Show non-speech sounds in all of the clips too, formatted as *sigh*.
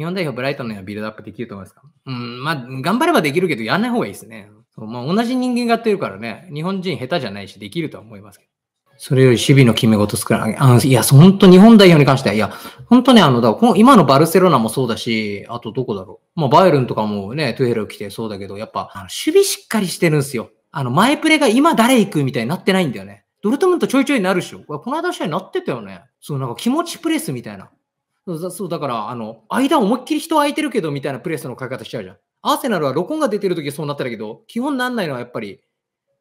日本代表ブライトンのようなビルドアップできると思いますかうん、まあ、頑張ればできるけど、やんない方がいいですね。そうまあ、同じ人間がやってるからね、日本人下手じゃないし、できるとは思いますけど。それより守備の決め事作らない。あのいや、本当日本代表に関しては、いや、本当ね、あの、だこの今のバルセロナもそうだし、あとどこだろう。まあ、バイルンとかもね、トゥヘル来てそうだけど、やっぱ、守備しっかりしてるんですよ。あの、前プレが今誰行くみたいになってないんだよね。ドルトムントちょいちょいなるでしょ。この間試合なってたよね。そう、なんか気持ちプレスみたいな。そうだからあの間思いっきり人空いてるけどみたいなプレスのかけ方しちゃうじゃん。アーセナルは録音が出てる時はそうなったけど基本なんないのはやっぱり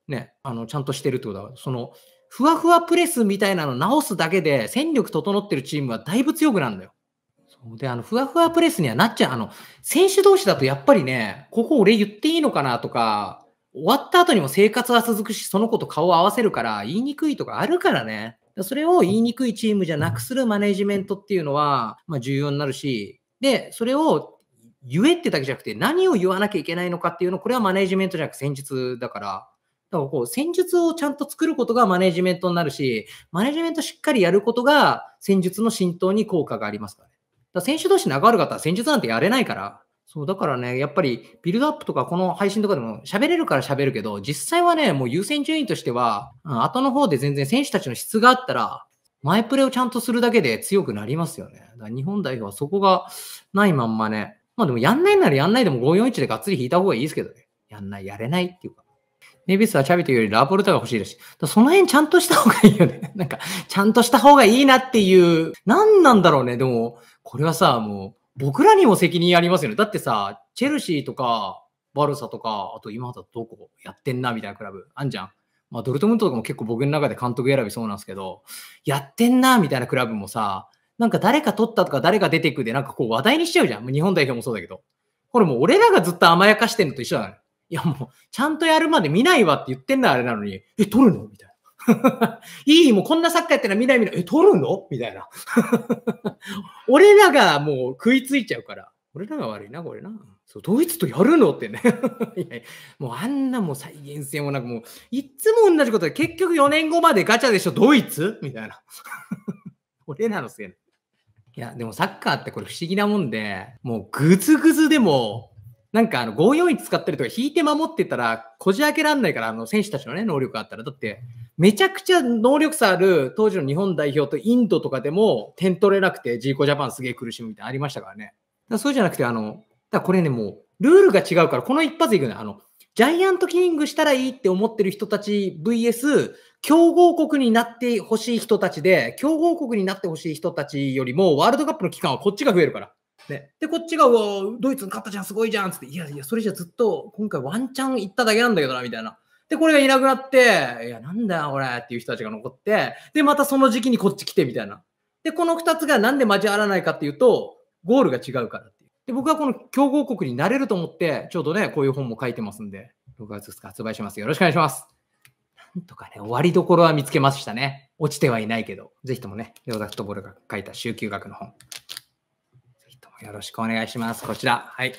ねあのちゃんとしてるってことだそのふわふわプレスみたいなの直すだけで戦力整ってるチームはだいぶ強くなるんだよ。そうであのふわふわプレスにはなっちゃうあの選手同士だとやっぱりねここ俺言っていいのかなとか終わった後にも生活は続くしその子と顔を合わせるから言いにくいとかあるからね。それを言いにくいチームじゃなくするマネジメントっていうのは、まあ、重要になるし、で、それを言えってだけじゃなくて、何を言わなきゃいけないのかっていうの、これはマネジメントじゃなく戦術だから、だからこう戦術をちゃんと作ることがマネジメントになるし、マネジメントしっかりやることが戦術の浸透に効果がありますからね。だから選手同士仲悪かったら戦術なんてやれないから、そう、だからね、やっぱりビルドアップとかこの配信とかでも喋れるから喋るけど、実際はね、もう優先順位としては、うん、後の方で全然選手たちの質があったら、前プレーをちゃんとするだけで強くなりますよね。だから日本代表はそこがないまんまね。まあでもやんないならやんないでも541でがっつり引いた方がいいですけどね。やんない、やれないっていうか。ネビスはチャビというよりラポルタが欲しいですその辺ちゃんとした方がいいよね。*laughs* なんか、ちゃんとした方がいいなっていう、何なんだろうね。でも、これはさ、もう、僕らにも責任ありますよね。だってさ、チェルシーとか、バルサとか、あと今だとどこやってんなみたいなクラブ、あんじゃん。まあ、ドルトムントとかも結構僕の中で監督選びそうなんですけど、やってんなみたいなクラブもさ、なんか誰か取ったとか誰か出てくで、なんかこう話題にしちゃうじゃん。日本代表もそうだけど。これもう俺らがずっと甘やかしてんのと一緒だね。いやもう、ちゃんとやるまで見ないわって言ってんだあれなのに、え、取るのみたいな。*laughs* いい、もうこんなサッカーやったら見ない見ない。え、取るのみたいな。*laughs* 俺らがもう食いついちゃうから。俺らが悪いな、これな。そうドイツとやるのってね *laughs* いやもうあんなもう再現性もなく、もういっつも同じことで、結局4年後までガチャでしょ、ドイツみたいな。俺らのせいいや、でもサッカーってこれ不思議なもんで、もうグズグズでも、なんかあの541使ったりとか引いて守ってたらこじ開けらんないから、あの選手たちのね、能力があったら。だって、めちゃくちゃ能力差ある当時の日本代表とインドとかでも点取れなくて、ジーコジャパンすげえ苦しむみたいなありましたからね。だからそうじゃなくて、あの、だこれね、もう、ルールが違うから、この一発いくね。あの、ジャイアントキリングしたらいいって思ってる人たち VS、強豪国になってほしい人たちで、強豪国になってほしい人たちよりも、ワールドカップの期間はこっちが増えるから。ね、で、こっちが、うわドイツに勝ったじゃん、すごいじゃんつって、いやいや、それじゃずっと今回ワンチャン行っただけなんだけどな、みたいな。で、これがいなくなって、いや、なんだよ、これっていう人たちが残って、で、またその時期にこっち来てみたいな。で、この2つがなんで交わらないかっていうと、ゴールが違うからっていう。で、僕はこの強豪国になれると思って、ちょうどね、こういう本も書いてますんで、6月2日発売します。よろしくお願いします。なんとかね、終わりどころは見つけましたね。落ちてはいないけど、ぜひともね、ヨザクトボルが書いた集休学の本。ぜひともよろしくお願いします。こちら、はい。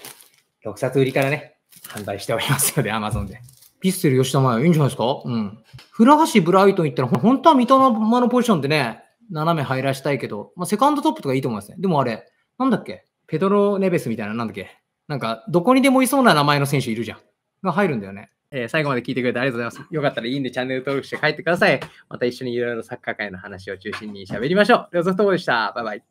6冊売りからね、販売しておりますので、Amazon で。ピッセル吉田麻也、いいんじゃないですかうん。古橋、ブライトン行ったら、本当は三笘のポジションでね、斜め入らしたいけど、まあ、セカンドトップとかいいと思いますね。でもあれ、なんだっけペドロ・ネベスみたいな、なんだっけなんか、どこにでもいそうな名前の選手いるじゃん。が入るんだよね。えー、最後まで聞いてくれてありがとうございます。よかったらいいんでチャンネル登録して帰ってください。また一緒にいろいろサッカー界の話を中心に喋りましょう。では、ソフトボールでした。バイバイ。